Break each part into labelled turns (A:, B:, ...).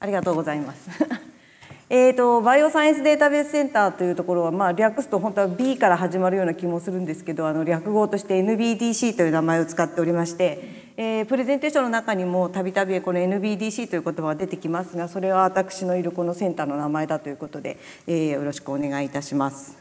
A: ありがとうございます えーとバイオサイエンスデータベースセンターというところは、まあ、略すと本当は B から始まるような気もするんですけどあの略語として NBDC という名前を使っておりまして、えー、プレゼンテーションの中にもたびたびこの NBDC という言葉が出てきますがそれは私のいるこのセンターの名前だということで、えー、よろしくお願いいたします。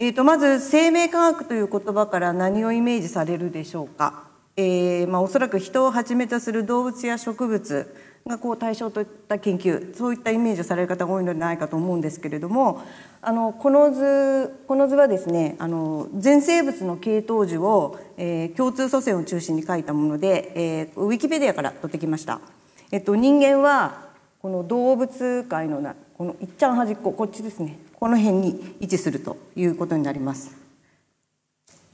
A: えーと、まず生命科学という言葉から何をイメージされるでしょうか、えーまあ、おそらく人をはじめとする動物や植物がこう対象といった研究そういったイメージをされる方が多いのではないかと思うんですけれどもあのこの図この図はですねあの全生物の系統樹を、えー、共通祖先を中心に書いたもので、えー、ウィキペディアから取ってきました。えっと、人間はこの動物界のなこのいっちゃん端っここっちですねこの辺に位置するということになります。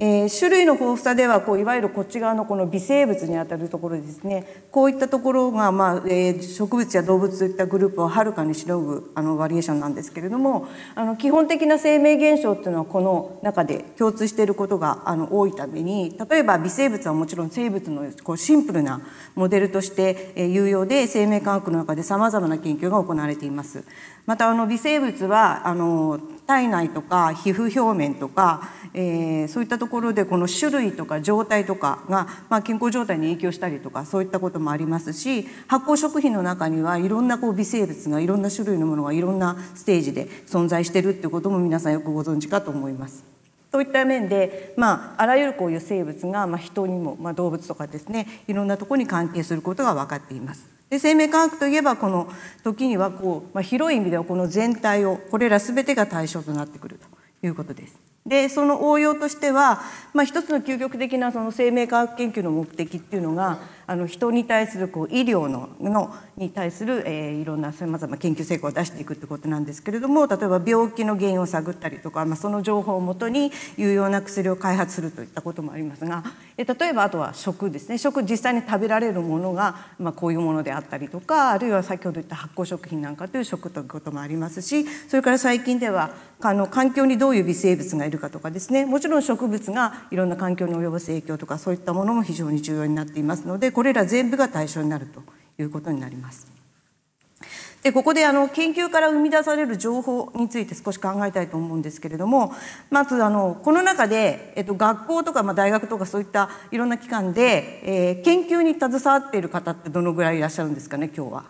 A: えー、種類の豊富さではこういわゆるこっち側のこの微生物にあたるところですねこういったところが、まあえー、植物や動物といったグループをはるかにしのぐあのバリエーションなんですけれどもあの基本的な生命現象っていうのはこの中で共通していることがあの多いために例えば微生物はもちろん生物のこうシンプルなモデルとして、え有用で生命科学の中でさまざまな研究が行われています。またあの微生物はあの体内とか皮膚表面とか、えー、そういったところでこの種類とか状態とかが、まあ、健康状態に影響したりとかそういったこともありますし発酵食品の中にはいろんなこう微生物がいろんな種類のものがいろんなステージで存在してるってことも皆さんよくご存知かと思います。といった面で、まあ、あらゆるこういう生物が、まあ、人にも、まあ、動物とかですねいろんなところに関係することが分かっています。で生命科学といえばこの時にはこう、まあ、広い意味ではこの全体をこれら全てが対象となってくるということです。でその応用としては、まあ、一つの究極的なその生命科学研究の目的っていうのがあの人に対するこう医療ののに対する、えー、いろんなさまざま研究成果を出していくってことなんですけれども例えば病気の原因を探ったりとか、まあ、その情報をもとに有用な薬を開発するといったこともありますが、えー、例えばあとは食ですね食実際に食べられるものが、まあ、こういうものであったりとかあるいは先ほど言った発酵食品なんかという食ということもありますしそれから最近ではあの環境にどういう微生物がいるかとかですねもちろん植物がいろんな環境に及ぼす影響とかそういったものも非常に重要になっていますのでこれら全部が対象になるということになります。でここであの研究から生み出される情報について少し考えたいと思うんですけれどもまずあのこの中で、えっと、学校とか、まあ、大学とかそういったいろんな機関で、えー、研究に携わっている方ってどのぐらいいらっしゃるんですかね今日は。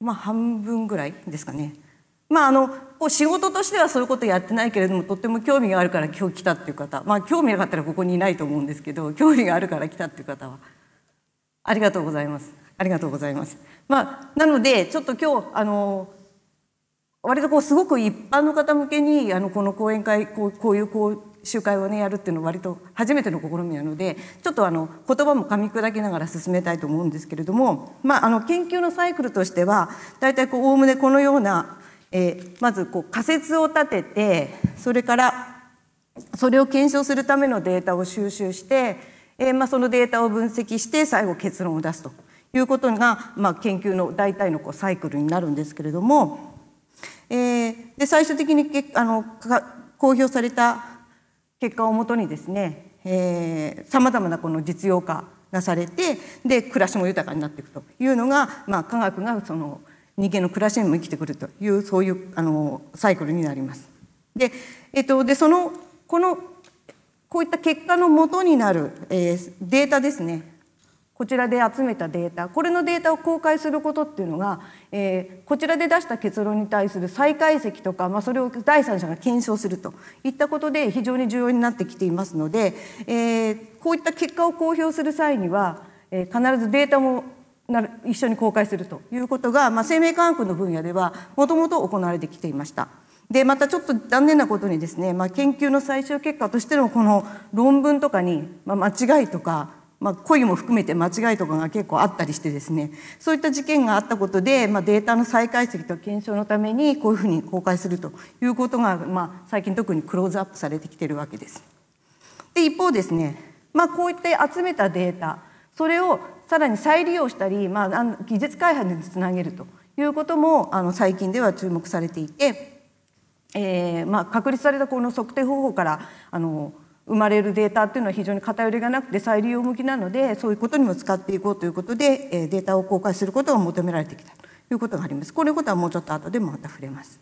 A: まあ半分ぐらいですかね。まああの仕事としてはそういうことやってないけれどもとっても興味があるから今日来たっていう方まあ興味なかったらここにいないと思うんですけど興味があるから来たっていう方はありがとうございますありがとうございます。まあ、なのでちょっと今日あの割とこうすごく一般の方向けにあのこの講演会こうこういうこう集会をねやるっていうのは割と初めての試みなのでちょっとあの言葉も噛み砕きながら進めたいと思うんですけれども、まあ、あの研究のサイクルとしては大体こうおおむねこのようなえー、まずこう仮説を立ててそれからそれを検証するためのデータを収集して、えーまあ、そのデータを分析して最後結論を出すということが、まあ、研究の大体のこうサイクルになるんですけれども、えー、で最終的にけあの公表された結果をもとにですねさまざまなこの実用化なされてで暮らしも豊かになっていくというのが、まあ、科学がその人間の暮らしにも生きてくるというそういうあのサイクルになります。で,、えっと、でそのこのこういった結果のもとになる、えー、データですねこちらで集めたデータこれのデータを公開することっていうのが、えー、こちらで出した結論に対する再解析とか、まあ、それを第三者が検証するといったことで非常に重要になってきていますので、えー、こういった結果を公表する際には、え必ずデータも一緒に公開するということが、まあ、生命科学の分野ではもともと行われてきていました。でまたちょっと残念なことにですね、まあ、研究の最終結果としてのこの論文とかに、まあ、間違いとか、まあ、故意も含めて間違いとかが結構あったりしてですねそういった事件があったことで、まあ、データの再解析と検証のためにこういうふうに公開するということが、まあ、最近特にクローズアップされてきてるわけです。で一方ですね、まあ、こういった集めたデータそれをさらに再利用したり、まあ、技術開発につなげるということもあの最近では注目されていて、えーまあ、確立されたこの測定方法からあの生まれるデータっていうのは非常に偏りがなくて再利用向きなのでそういうことにも使っていこうということでデータを公開することが求められてきたということがあります。こういうことはもうちょっと後でまた触れます。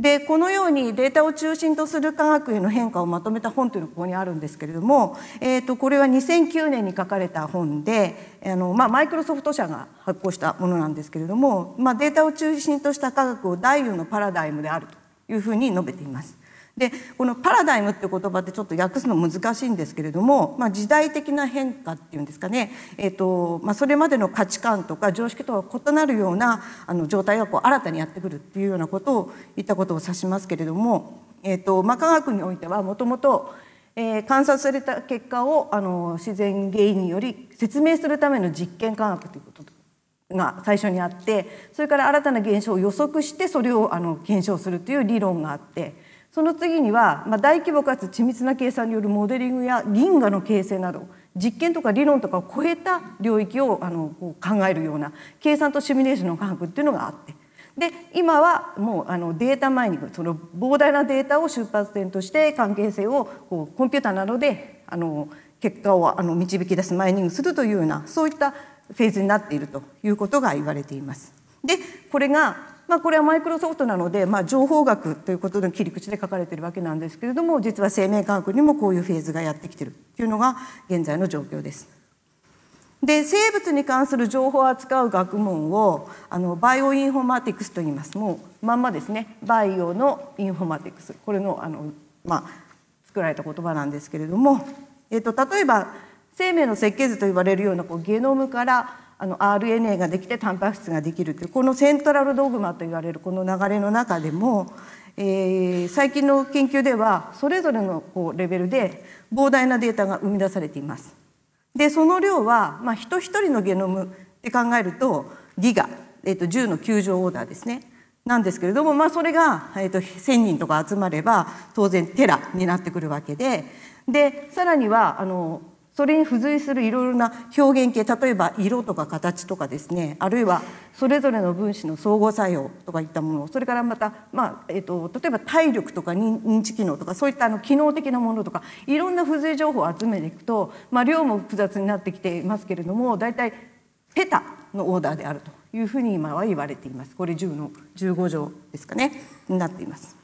A: でこのようにデータを中心とする科学への変化をまとめた本というのがここにあるんですけれども、えー、とこれは2009年に書かれた本であの、まあ、マイクロソフト社が発行したものなんですけれども、まあ、データを中心とした科学を第4のパラダイムであるというふうに述べています。でこのパラダイムって言葉ってちょっと訳すの難しいんですけれども、まあ、時代的な変化っていうんですかね、えーとまあ、それまでの価値観とか常識とは異なるようなあの状態がこう新たにやってくるっていうようなことを言ったことを指しますけれども、えーとまあ、科学においてはもともとえ観察された結果をあの自然原因により説明するための実験科学ということが最初にあってそれから新たな現象を予測してそれをあの検証するという理論があって。その次には、まあ、大規模かつ緻密な計算によるモデリングや銀河の形成など実験とか理論とかを超えた領域をあの考えるような計算とシミュレーションの科学っていうのがあってで今はもうあのデータマイニングその膨大なデータを出発点として関係性をこうコンピューターなどであの結果をあの導き出すマイニングするというようなそういったフェーズになっているということが言われています。でこれがまあ、これはマイクロソフトなので、まあ、情報学ということの切り口で書かれてるわけなんですけれども実は生命科学にもこういうフェーズがやってきてるっていうのが現在の状況です。で生物に関する情報を扱う学問をあのバイオインフォマティクスと言いますもうまんまですねバイオのインフォマティクスこれのあの、まあ、作られた言葉なんですけれども、えっと、例えば生命の設計図と言われるようなこうゲノムからあの RNA ができてタンパク質ができるというこのセントラルドグマと言われるこの流れの中でも、えー、最近の研究ではそれぞれのこうレベルで膨大なデータが生み出されています。でその量は、まあ、人一人のゲノムって考えるとギガ、えー、と10の9乗オーダーですね。なんですけれども、まあ、それが、えー、と1,000人とか集まれば当然テラになってくるわけででさらにはあのそれに付随するいろいろな表現形例えば色とか形とかですねあるいはそれぞれの分子の相互作用とかいったものそれからまた、まあえーと、と例えば体力とか認知機能とかそういったあの機能的なものとかいろんな付随情報を集めていくと、まあ、量も複雑になってきていますけれども大体ペタのオーダーであるというふうに今は言われています。これ10の15条ですかねになっています。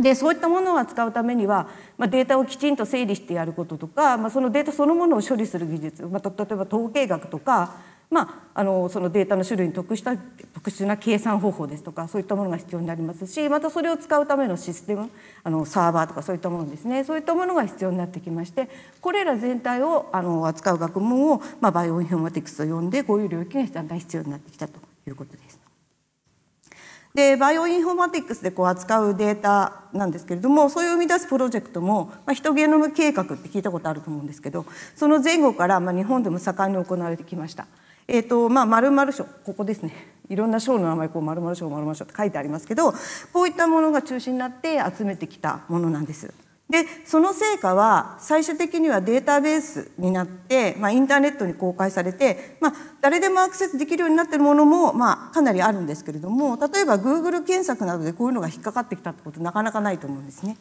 A: でそういったものを扱うためには、まあ、データをきちんと整理してやることとか、まあ、そのデータそのものを処理する技術、まあ、例えば統計学とか、まあ、あのそのデータの種類に特した特殊な計算方法ですとかそういったものが必要になりますしまたそれを使うためのシステムあのサーバーとかそういったものですねそういったものが必要になってきましてこれら全体をあの扱う学問を、まあ、バイオインフォーマティクスと呼んでこういう領域がだんだん必要になってきたということです。でバイオインフォマティックスでこう扱うデータなんですけれどもそういう生み出すプロジェクトも、まあ、ヒトゲノム計画って聞いたことあると思うんですけどその前後から、まあ、日本でも盛んに行われてきました。えーとまあ、〇〇賞ここですねいろんな賞の名前こう〇〇賞丸〇賞って書いてありますけどこういったものが中心になって集めてきたものなんです。でその成果は最終的にはデータベースになって、まあ、インターネットに公開されて、まあ、誰でもアクセスできるようになっているものも、まあ、かなりあるんですけれども例えば Google 検索などでこういうのが引っかかってきたってことなかなかないと思うんですね。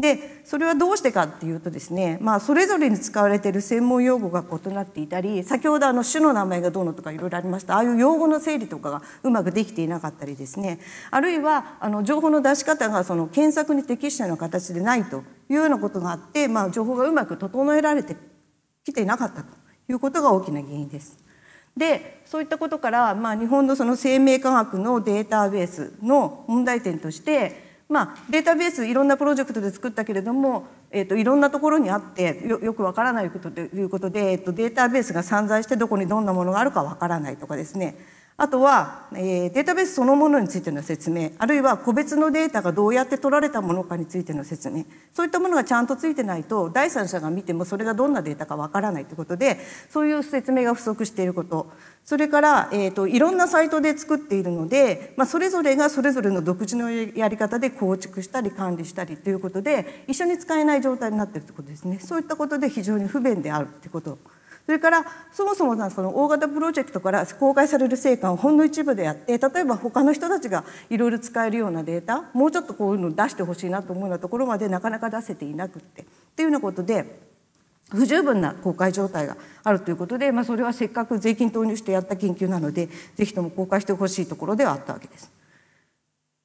A: でそれはどうしてかっていうとですね、まあ、それぞれに使われている専門用語が異なっていたり先ほどあの種の名前がどうのとかいろいろありましたああいう用語の整理とかがうまくできていなかったりですねあるいはあの情報の出し方がその検索に適したような形でないというようなことがあって、まあ、情報がうまく整えられてきていなかったということが大きな原因です。でそういったことから、まあ、日本のその生命科学のデータベースの問題点としてまあ、データベースいろんなプロジェクトで作ったけれども、えーと、いろんなところにあってよくわからないことということで、えーとデータベースが散在してどこにどんなものがあるかわからないとかですねあとは、えー、データベースそのものについての説明あるいは個別のデータがどうやって取られたものかについての説明そういったものがちゃんとついてないと第三者が見てもそれがどんなデータかわからないということでそういう説明が不足していることそれから、えーと、いろんなサイトで作っているので、まあ、それぞれがそれぞれの独自のやり方で構築したり管理したりということで一緒に使えない状態になっているということですねそういったことで非常に不便であるということ。それからそもそもその大型プロジェクトから公開される成果をほんの一部であって例えば他の人たちがいろいろ使えるようなデータもうちょっとこういうの出してほしいなと思うようなところまでなかなか出せていなくってっていうようなことで。不十分な公開状態があるということで、まあ、それはせっかく税金投入してやった研究なのでぜひとも公開してほしいところではあったわけです。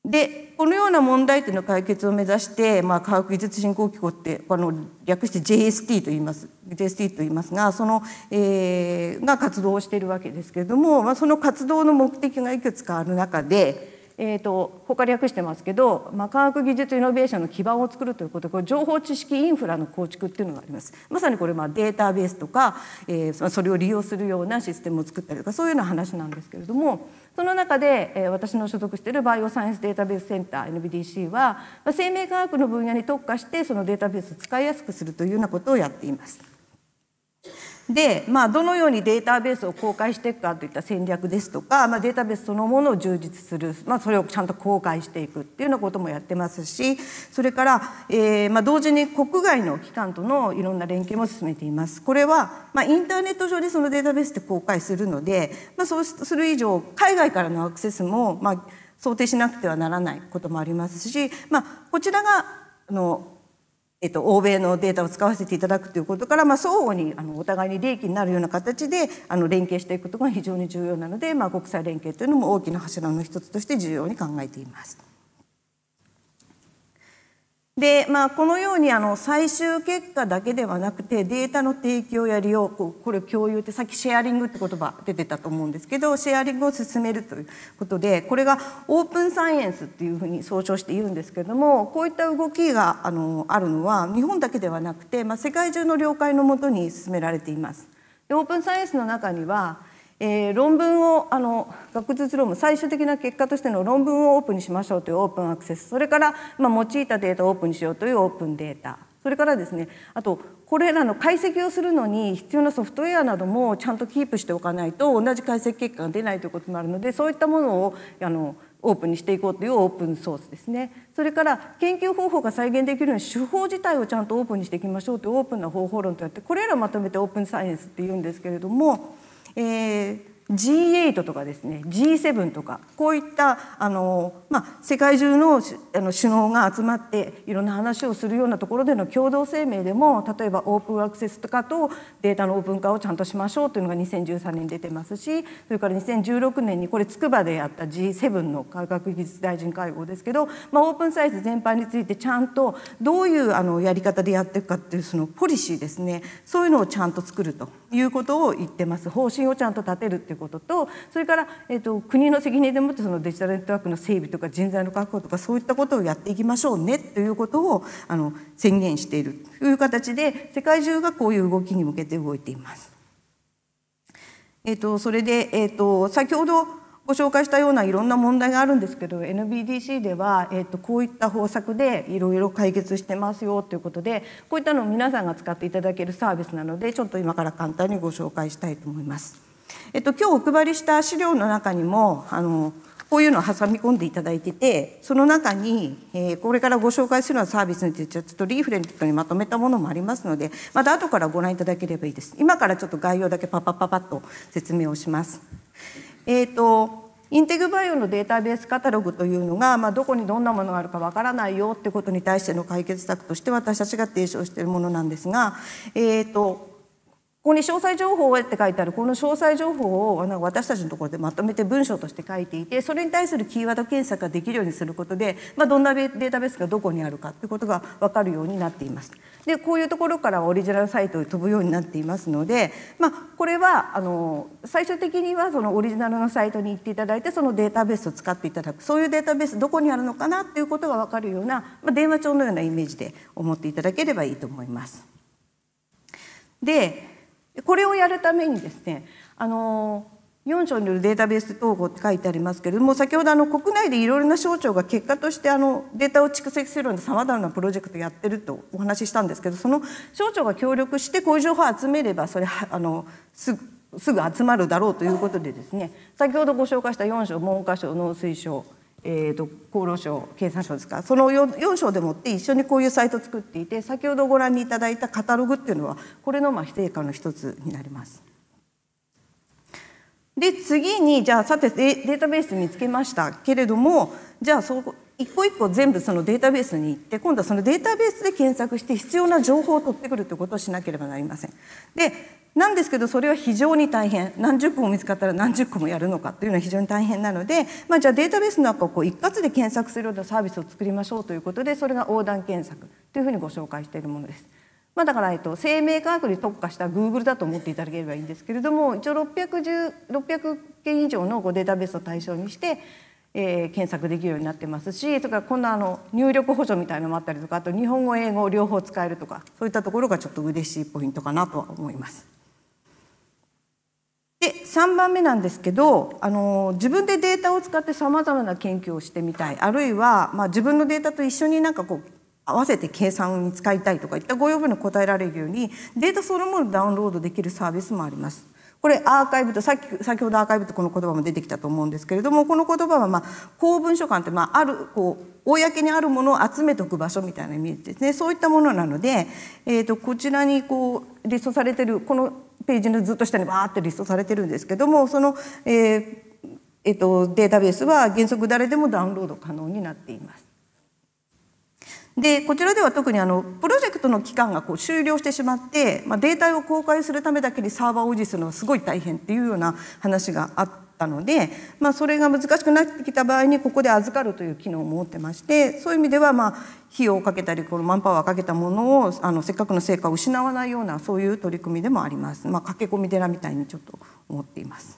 A: でこのような問題点の解決を目指して、まあ、科学技術振興機構ってあの略して JST と言います JST と言いますがその、えー、が活動をしているわけですけれども、まあ、その活動の目的がいくつかある中で、えーと、他略してますけど、まあ、科学技術イノベーションの基盤を作るということこれ情報知識インフラの構築っていうのがありますまさにこれまあデータベースとか、えー、それを利用するようなシステムを作ったりとかそういうような話なんですけれども。その中で私の所属しているバイオサイエンスデータベースセンター NBDC は生命科学の分野に特化してそのデータベースを使いやすくするというようなことをやっています。で、まあ、どのようにデータベースを公開していくかといった戦略ですとか、まあ、データベースそのものを充実する、まあ、それをちゃんと公開していくっていうようなこともやってますしそれから、えーまあ、同時に国外の機関とのいろんな連携も進めています。これは、まあ、インターネット上でそのデータベースって公開するので、まあ、そうする以上海外からのアクセスも、まあ、想定しなくてはならないこともありますし、まあ、こちらがあのえっと、欧米のデータを使わせていただくということから、まあ、相互にあのお互いに利益になるような形であの連携していくことが非常に重要なので、まあ、国際連携というのも大きな柱の一つとして重要に考えています。で、まあ、このようにあの最終結果だけではなくてデータの提供や利用これ共有ってさっきシェアリングって言葉出てたと思うんですけどシェアリングを進めるということでこれがオープンサイエンスっていうふうに総称して言うんですけどもこういった動きがあのあるのは日本だけではなくて、まあ、世界中の了解のもとに進められています。でオープンサイエンスの中にはえー、論文をあの学術論文最終的な結果としての論文をオープンにしましょうというオープンアクセスそれから、まあ、用いたデータをオープンにしようというオープンデータそれからですねあとこれらの解析をするのに必要なソフトウェアなどもちゃんとキープしておかないと同じ解析結果が出ないということもあるのでそういったものをあのオープンにしていこうというオープンソースですねそれから研究方法が再現できるように手法自体をちゃんとオープンにしていきましょうというオープンな方法論とやってこれらをまとめてオープンサイエンスっていうんですけれども。えー G8 とかですね G7 とかこういったあの、まあ、世界中のあの首脳が集まっていろんな話をするようなところでの共同声明でも例えばオープンアクセスとかとデータのオープン化をちゃんとしましょうというのが2013年に出てますしそれから2016年にこれ筑波でやった G7 の科学技術大臣会合ですけど、まあ、オープンサイズ全般についてちゃんとどういうあのやり方でやっていくかっていうそのポリシーですねそういうのをちゃんと作るということを言ってます方針をちゃんと立てるっていうこととそれから、えーと、国の責任でもってそのデジタルネットワークの整備とか人材の確保とかそういったことをやっていきましょうねということをあの宣言しているという形で世界中がこういう動きに向けて動いています。えーと、それで、えーと、と先ほどご紹介したようないろんな問題があるんですけど NBDC では、えー、とこういった方策でいろいろ解決してますよということでこういったのを皆さんが使っていただけるサービスなのでちょっと今から簡単にご紹介したいと思います。えっと、今日お配りした資料の中にもあのこういうのを挟み込んでいただいててその中に、えー、これからご紹介するのはサービスについてちょっとリーフレットにまとめたものもありますのでまた後からご覧いただければいいです今からちょっと概要だけパパパパッと説明をします。えーと、インテグバイオのデータベースカタログというのが、まあ、どこにどんなものがあるかわからないよってことに対しての解決策として私たちが提唱しているものなんですが、えーとここに詳細情報って書いてあるこの詳細情報を私たちのところでまとめて文章として書いていてそれに対するキーワード検索ができるようにすることで、まあ、どんなデータベースがどこにあるかってことが分かるようになっています。でこういうところからオリジナルサイトに飛ぶようになっていますので、まあ、これはあの最終的にはそのオリジナルのサイトに行っていただいてそのデータベースを使っていただくそういうデータベースどこにあるのかなっていうことが分かるような、まあ、電話帳のようなイメージで思っていただければいいと思います。でこれをやるためにですねあの4章によるデータベース統合って書いてありますけれども先ほどあの国内でいろいろな省庁が結果としてあのデータを蓄積するようなさまざまなプロジェクトやってるとお話ししたんですけどその省庁が協力してこういう情報を集めればそれあのすぐすぐ集まるだろうということでですね先ほどご紹介した4省文科省農水省えーと、厚労省経産省ですかその 4, 4省でもって一緒にこういうサイトを作っていて先ほどご覧にいただいたカタログっていうのはこれのまあ成果の一つになります。で次にじゃあさてデータベース見つけましたけれどもじゃあそこ一個一個全部そのデータベースに行って今度はそのデータベースで検索して必要な情報を取ってくるということをしなければなりません。でなんですけどそれは非常に大変何十個も見つかったら何十個もやるのかというのは非常に大変なので、まあ、じゃあデータベースの中をこう一括で検索するようなサービスを作りましょうということでそれが横断検索というふうにご紹介しているものです。まあ、だから、えっと、生命科学に特化したグーグルだと思っていただければいいんですけれども一応610 600件以上のデータベースを対象にしてえー、検索できるようになってますしそれからこんなあの入力補助みたいのもあったりとかあと日本語英語両方使えるとかそういったところがちょっと嬉しいポイントかなとは思います。で3番目なんですけどあの自分でデータを使ってさまざまな研究をしてみたいあるいは、まあ、自分のデータと一緒になんかこう合わせて計算に使いたいとかいったご要望に応えられるようにデータそのものをダウンロードできるサービスもあります。これアーカイブとさっき先ほどアーカイブとこの言葉も出てきたと思うんですけれどもこの言葉は、まあ、公文書館って、まあ、あるこう公にあるものを集めておく場所みたいなイメージですねそういったものなので、えーと、とこちらにこうリストされてるこのページのずっと下にバーってリストされてるんですけどもその、えーえっと、データベースは原則誰でもダウンロード可能になっています。でこちらでは特にあのプロジェクトの期間がこう終了してしまって、まあ、データを公開するためだけにサーバーを維持するのはすごい大変っていうような話があっったので、まあ、それが難しくなってきた場合にここで預かるという機能を持ってましてそういう意味ではまあ費用をかけたりこのマンパワーかけたものをあのせっかくの成果を失わないようなそういう取り組みでもあります、まあ、駆け込み寺みたいにちょっと思っています。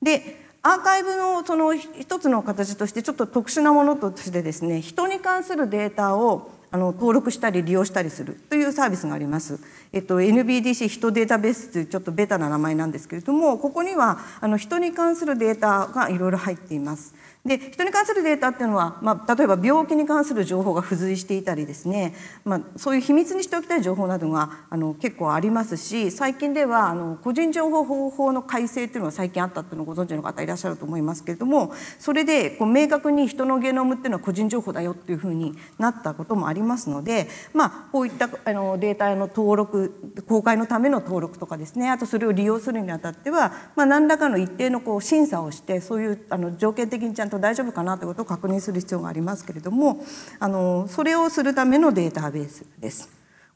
A: でアーカイブのその一つの形としてちょっと特殊なものとしてですね人に関するデータをあの登録したり利用したりするというサービスがあります。えっと、NBDC 人データベースというちょっとベタな名前なんですけれどもここにはあの人に関するデータがいろいろ入っています。で人に関するデータっていうのは、まあ、例えば病気に関する情報が付随していたりですね、まあ、そういう秘密にしておきたい情報などがあの結構ありますし最近ではあの個人情報保護法の改正っていうのが最近あったっていうのをご存知の方いらっしゃると思いますけれどもそれでこう明確に人のゲノムっていうのは個人情報だよっていうふうになったこともありますので、まあ、こういったあのデータの登録公開のための登録とかですねあとそれを利用するにあたっては、まあ、何らかの一定のこう審査をしてそういうあの条件的にちゃんとと大丈夫かなということを確認する必要がありますけれどもあのそれをするためのデータベースです。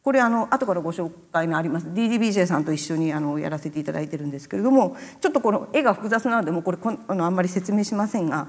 A: これあの後からご紹介があります DDBJ さんと一緒にあのやらせていただいてるんですけれどもちょっとこの絵が複雑なのでもうこれあのあんまり説明しませんが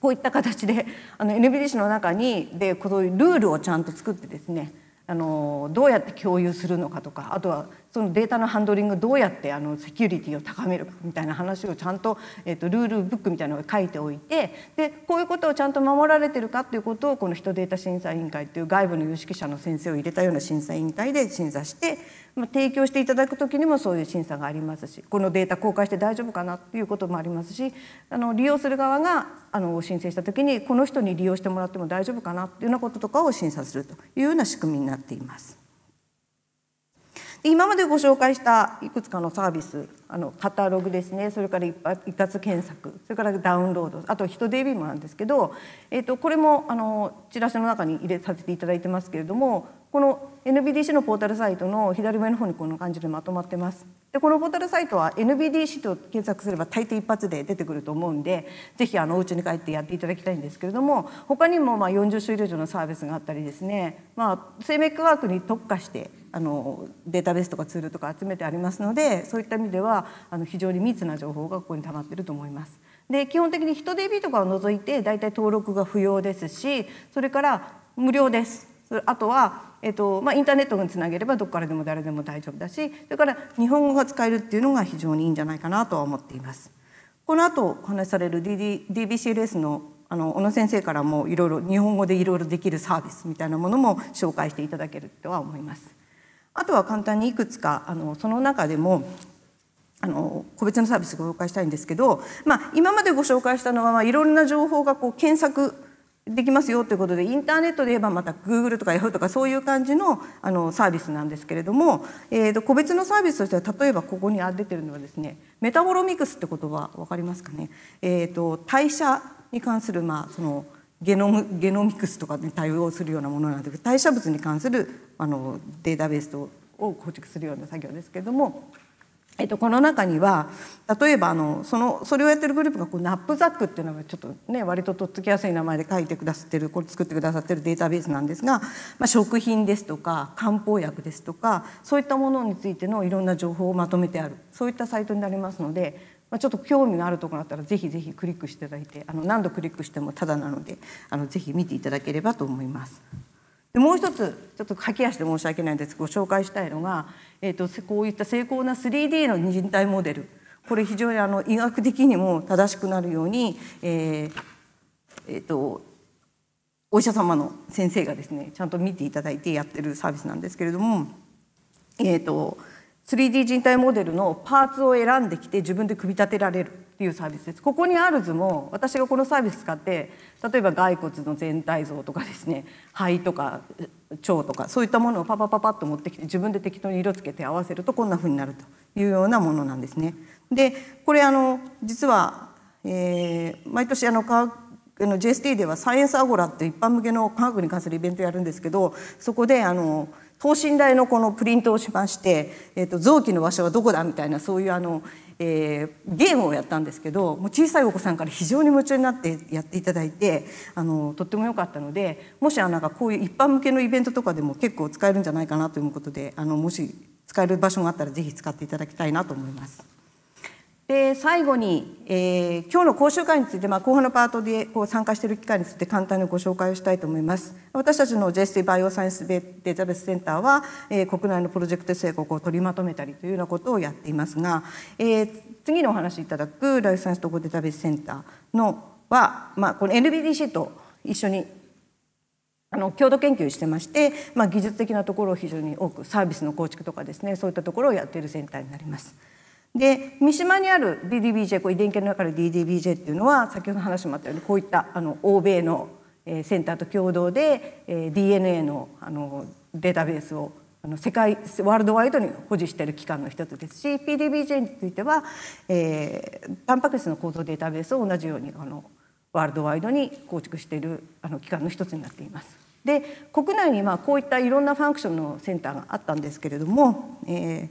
A: こういった形であの NBDC の中にでこういうルールをちゃんと作ってですねあのどうやって共有するのかとかあとはそのデータのハンドリングどうやってあのセキュリティを高めるかみたいな話をちゃんと,、えーと、ルールブックみたいなのを書いておいてでこういうことをちゃんと守られてるかということをこの人データ審査委員会っていう外部の有識者の先生を入れたような審査委員会で審査して、まあ、提供していただく時にもそういう審査がありますしこのデータ公開して大丈夫かなっていうこともありますしあの利用する側があの申請した時にこの人に利用してもらっても大丈夫かなっていうようなこととかを審査するというような仕組みになっています。今までご紹介したいくつかのサービスあのカタログですねそれから一発検索それからダウンロードあと人デビームなんですけど、えー、とこれもあのチラシの中に入れさせていただいてますけれどもこの NBDC のポータルサイトの左上の方にこんな感じでまとまってます。でこのポータルサイトは NBDC と検索すれば大抵一発で出てくると思うんでぜひあのお家に帰ってやっていただきたいんですけれども他にもまあ40種類以上のサービスがあったりですね、まあ、生命科学に特化してあのデータベースとかツールとか集めてありますのでそういった意味ではあの非常に密な情報がここに溜まってると思います。で基本的に人 DB とかを除いて大体登録が不要ですしそれから無料です。あとは、えっとまあ、インターネットにつなげればどこからでも誰でも大丈夫だしそれから日本語が使えるっていうのが非常にいいんじゃないかなとは思っています。この後お話しされる DD DBCLS のあの小野先生からもいろいろ日本語でいろいろできるサービスみたいなものも紹介していただけるとは思います。あとは簡単にいくつかあのその中でもあの個別のサービスご紹介したいんですけど、まあ、今までご紹介したのは、まあ、いろんな情報がこう検索できますよということでインターネットで言えばまた Google とか Yahoo とかそういう感じのあのサービスなんですけれども、えー、と個別のサービスとしては例えばここに出てるのはですねメタボロミクスって言葉分かりますかね、えー、と代謝に関するまあそのゲノムゲノミクスとかに対応するようなものなんですけど代謝物に関するあのデータベースを構築するような作業ですけれども、えっと、この中には例えばあのそのそれをやってるグループがこうナップザックっていうのがちょっとね割ととっつきやすい名前で書いてくださってるこれ作ってくださってるデータベースなんですが、まあ、食品ですとか漢方薬ですとかそういったものについてのいろんな情報をまとめてあるそういったサイトになりますのでまあ、ちょっと興味のあるところあったらぜひぜひクリックしていただいてあの何度クリックしてもただなのであのぜひ見ていただければと思います。でもう一つちょっと駆け足で申し訳ないんですご紹介したいのが、えーと、こういった精巧な 3D の人体モデルこれ非常にあの医学的にも正しくなるように、えーえーと、お医者様の先生がですねちゃんと見ていただいてやってるサービスなんですけれども、えーと 3D 人体モデルのパーツを選んできて自分で組み立てられるっていうサービスですここにある図も私がこのサービス使って例えば骸骨の全体像とかですね肺とか腸とかそういったものをパパパパッと持ってきて自分で適当に色つけて合わせるとこんな風になるというようなものなんですね。でこれあの実は、えー、毎年あの科学あの JST ではサイエンスアゴラって一般向けの科学に関するイベントやるんですけどそこであの等身大のこのプリントをしまして、えー、と臓器の場所はどこだみたいなそういうあの、えー、ゲームをやったんですけどもう小さいお子さんから非常に夢中になってやっていただいてあのとっても良かったのでもしあなんかこういう一般向けのイベントとかでも結構使えるんじゃないかなということであのもし使える場所があったら是非使っていただきたいなと思います。で最後に、えー、今日の講習会について、まあ、後半のパートでこう参加している機会について簡単にご紹介をしたいと思います私たちの JST バイオサイエンスデータベースセンターは、えー、国内のプロジェクト成功を取りまとめたりというようなことをやっていますが、えー、次のお話しいただくライフサイエンス統合データベースセンターのは、まあ、この NBDC と一緒にあの共同研究してまして、まあ、技術的なところを非常に多くサービスの構築とかですねそういったところをやっているセンターになります。で三島にある DDBJ こう遺伝系の中で DDBJ っていうのは先ほど話もあったようにこういったあの欧米のセンターと共同で DNA のあのデータベースを世界ワールドワイドに保持している機関の一つですし PDBJ については、えー、タンパク質の構造データベースを同じようにあのワールドワイドに構築しているあの機関の一つになっています。で国内にまあこういったいろんなファンクションのセンターがあったんですけれども、えー、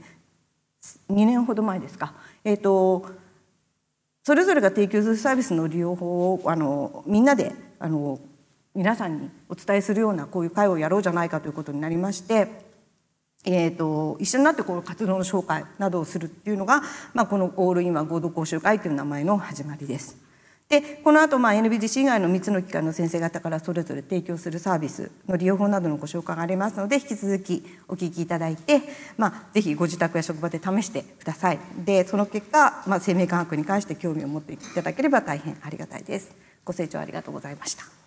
A: 2年ほど前ですか、えーと、それぞれが提供するサービスの利用法をあのみんなであの皆さんにお伝えするようなこういう会をやろうじゃないかということになりまして、えーと、一緒になってこの活動の紹介などをするっていうのが、まあ、このオールインワン合同講習会という名前の始まりです。でこの後、まあ NBDC 以外の3つの機関の先生方からそれぞれ提供するサービスの利用法などのご紹介がありますので引き続きお聞きいただいて、まあ、ぜひご自宅や職場で試してくださいでその結果、まあ、生命科学に関して興味を持っていただければ大変ありがたいです。ご清聴ありがとうございました